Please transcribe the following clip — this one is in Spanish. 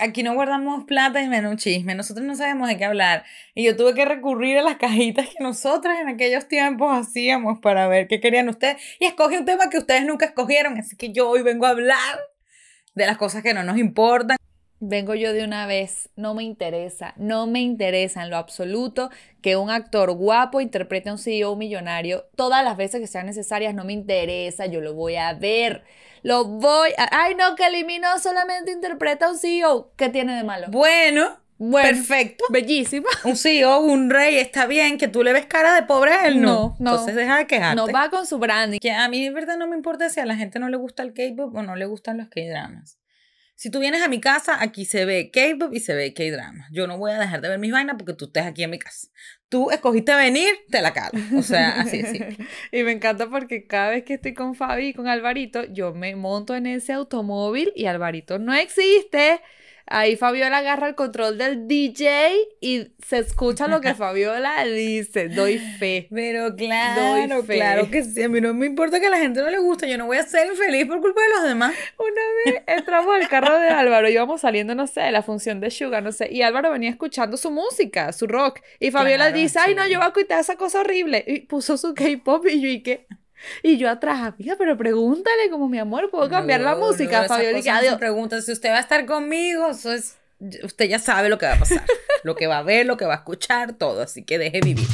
aquí no guardamos plata y menos chisme, nosotros no sabemos de qué hablar. Y yo tuve que recurrir a las cajitas que nosotras en aquellos tiempos hacíamos para ver qué querían ustedes. Y escoge un tema que ustedes nunca escogieron, así que yo hoy vengo a hablar de las cosas que no nos importan vengo yo de una vez, no me interesa, no me interesa en lo absoluto que un actor guapo interprete a un CEO millonario todas las veces que sean necesarias, no me interesa, yo lo voy a ver, lo voy a... Ay, no, que eliminó solamente interpreta a un CEO, ¿qué tiene de malo? Bueno. Perfecto. bellísima, Un CEO, un rey, está bien. Que tú le ves cara de pobre a él, no. no, Entonces deja de quejarte. No va con su branding. Que a mí, de verdad, no me importa si a la gente no le gusta el K-pop o no le gustan los K-dramas. Si tú vienes a mi casa, aquí se ve K-pop y se ve K-drama. Yo no voy a dejar de ver mis vainas porque tú estés aquí en mi casa. Tú escogiste venir, te la calo. O sea, así es. y me encanta porque cada vez que estoy con Fabi y con Alvarito, yo me monto en ese automóvil y Alvarito no existe. Ahí Fabiola agarra el control del DJ y se escucha lo que Fabiola dice. Doy fe. Pero claro, claro que sí. A mí no me importa que a la gente no le guste. Yo no voy a ser infeliz por culpa de los demás. Una vez entramos al carro de Álvaro y íbamos saliendo, no sé, de la función de Sugar, no sé. Y Álvaro venía escuchando su música, su rock. Y Fabiola dice, ay, no, yo voy a quitar esa cosa horrible. Y puso su K-pop y yo, ¿y qué? Y yo atrás, pero pregúntale como mi amor, ¿puedo cambiar la música? No, Fabio, Pregunta, si usted va a estar conmigo, usted ya sabe lo que va a pasar, lo que va a ver, lo que va a escuchar, todo, así que deje vivir.